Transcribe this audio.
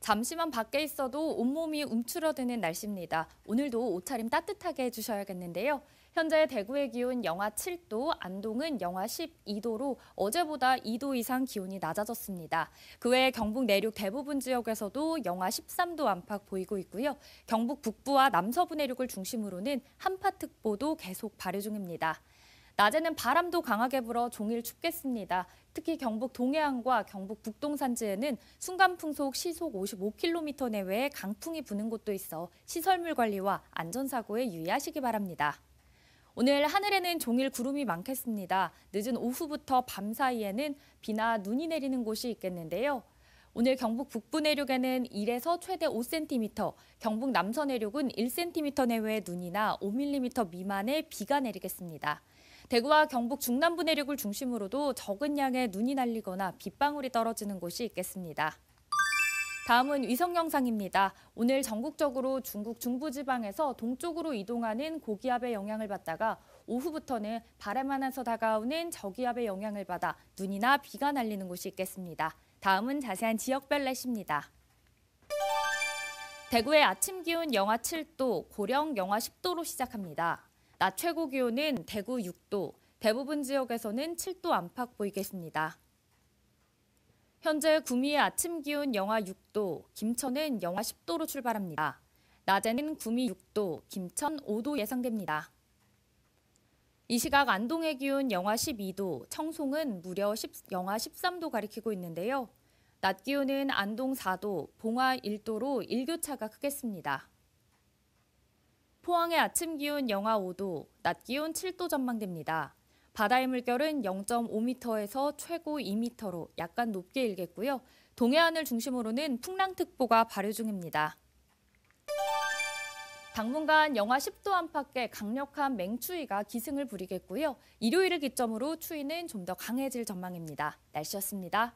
잠시만 밖에 있어도 온몸이 움츠러드는 날씨입니다. 오늘도 옷차림 따뜻하게 해주셔야겠는데요. 현재 대구의 기온 영하 7도, 안동은 영하 12도로 어제보다 2도 이상 기온이 낮아졌습니다. 그 외에 경북 내륙 대부분 지역에서도 영하 13도 안팎 보이고 있고요. 경북 북부와 남서부 내륙을 중심으로는 한파특보도 계속 발효 중입니다. 낮에는 바람도 강하게 불어 종일 춥겠습니다. 특히 경북 동해안과 경북 북동 산지에는 순간 풍속 시속 55km 내외의 강풍이 부는 곳도 있어 시설물 관리와 안전사고에 유의하시기 바랍니다. 오늘 하늘에는 종일 구름이 많겠습니다. 늦은 오후부터 밤 사이에는 비나 눈이 내리는 곳이 있겠는데요. 오늘 경북 북부 내륙에는 1에서 최대 5cm, 경북 남서 내륙은 1cm 내외의 눈이나 5mm 미만의 비가 내리겠습니다. 대구와 경북 중남부 내륙을 중심으로도 적은 양의 눈이 날리거나 빗방울이 떨어지는 곳이 있겠습니다. 다음은 위성 영상입니다. 오늘 전국적으로 중국 중부지방에서 동쪽으로 이동하는 고기압의 영향을 받다가 오후부터는 바람 안에서 다가오는 저기압의 영향을 받아 눈이나 비가 날리는 곳이 있겠습니다. 다음은 자세한 지역별 날씨입니다. 대구의 아침 기온 영하 7도, 고령 영하 10도로 시작합니다. 낮 최고 기온은 대구 6도, 대부분 지역에서는 7도 안팎 보이겠습니다. 현재 구미의 아침 기온 영하 6도, 김천은 영하 10도로 출발합니다. 낮에는 구미 6도, 김천 5도 예상됩니다. 이 시각 안동의 기온 영하 12도, 청송은 무려 10, 영하 13도 가리키고 있는데요. 낮 기온은 안동 4도, 봉화 1도로 일교차가 크겠습니다. 포항의 아침 기온 영하 5도, 낮 기온 7도 전망됩니다. 바다의 물결은 0.5m에서 최고 2m로 약간 높게 일겠고요. 동해안을 중심으로는 풍랑특보가 발효 중입니다. 당분간 영하 10도 안팎의 강력한 맹추위가 기승을 부리겠고요. 일요일을 기점으로 추위는 좀 더 강해질 전망입니다. 날씨였습니다.